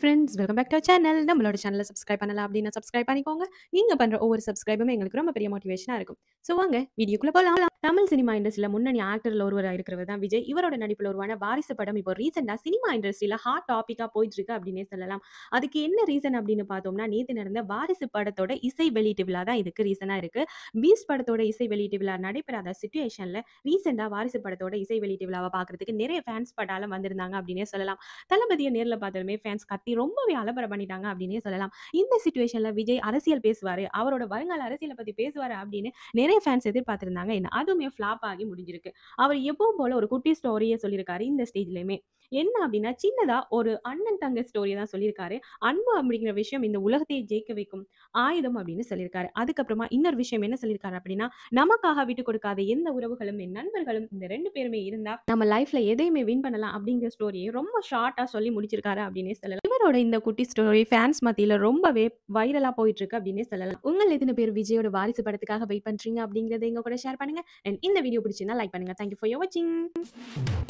friends welcome back to channel நம்மளோட சேனலை subscribe பண்ணலாம் அப்படின்னு சப்ஸ்கிரைப் பண்ணிக்கோங்க நீங்கள் பண்ணுற ஒவ்வொரு சப்ஸ்கிரைபுமே எங்களுக்கு ரொம்ப பெரிய மோட்டிவேஷனாக இருக்கும் ஸோ வாங்க வீடியோக்குள்ளே போகலாம் தமிழ் சினிமா இண்டஸ்ட்ரியில் முன்னணி ஆக்டரில் ஒருவராக இருக்கிறவர் தான் விஜய் இவரோட நடிப்பில் ஒருவான வாரிசு படம் இப்போ ரீசெண்டாக சினிமா இண்டஸ்ட்ரியில் ஹாட் டாப்பிக்காக போயிட்டு இருக்கு அப்படின்னே சொல்லலாம் அதுக்கு என்ன ரீசன் அப்படின்னு பார்த்தோம்னா நேற்று நடந்த வாரிசு படத்தோட இசை வெளியீட்டு விழா தான் இதுக்கு ரீசனாக இருக்கு பீஸ் படத்தோட இசை வெளியீட்டு விழா நடைபெறாத சுச்சுவேஷனில் ரீசெண்டாக வாரிசு படத்தோட இசை வெளியீட்டு விழாவை பார்க்கறதுக்கு நிறைய ஃபேன்ஸ் படாலும் வந்திருந்தாங்க அப்படின்னே சொல்லலாம் தளபதியை நேரில் பார்த்தாலுமே ஃபேன்ஸ் கத்தி பத்தி ரொம்பவே அலபரம் பண்ணிட்டாங்க அப்படின்னு சொல்லலாம் இந்த சுச்சுவேஷன்ல விஜய் அரசியல் பேசுவாரு அவரோட வருங்கால அரசியலை பத்தி பேசுவாரு அப்படின்னு நிறைய ஃபேன்ஸ் எதிர்பார்த்திருந்தாங்க என்ன அதுவுமே ஃப்ளாப் ஆகி முடிஞ்சிருக்கு அவர் எப்பவும் போல ஒரு குட்டி ஸ்டோரியை சொல்லியிருக்காரு இந்த ஸ்டேஜ்லயுமே என்ன அப்படின்னா சின்னதா ஒரு அண்ணன் தங்க ஸ்டோரியை தான் சொல்லியிருக்காரு அன்பு அப்படிங்கிற விஷயம் இந்த உலகத்தையே ஜெயிக்க வைக்கும் ஆயுதம் அப்படின்னு சொல்லியிருக்காரு அதுக்கப்புறமா இன்னொரு விஷயம் என்ன சொல்லியிருக்காரு அப்படின்னா நமக்காக விட்டு கொடுக்காத எந்த உறவுகளும் என் நண்பர்களும் இந்த ரெண்டு பேருமே இருந்தா நம்ம லைஃப்ல எதையுமே வின் பண்ணலாம் அப்படிங்கிற ஸ்டோரியை ரொம்ப ஷார்ட்டா சொல்லி முடிச்சிருக்காரு அப்படின்னு சொல்லலாம் விஜயோட இந்த குட்டி ஸ்டோரி ஃபேன்ஸ் மத்தியில் ரொம்பவே வைரலாக போயிட்டு இருக்கு அப்படின்னு சொல்லலாம் உங்கள் எத்தனை பேர் விஜயோட வாரிசு படத்துக்காக வெயிட் பண்ணுறீங்க அப்படிங்கிறத எங்க கூட ஷேர் பண்ணுங்க அண்ட் இந்த வீடியோ பிடிச்சிங்கன்னா லைக் பண்ணுங்க தேங்க்யூ ஃபார் யோர் வாட்சிங்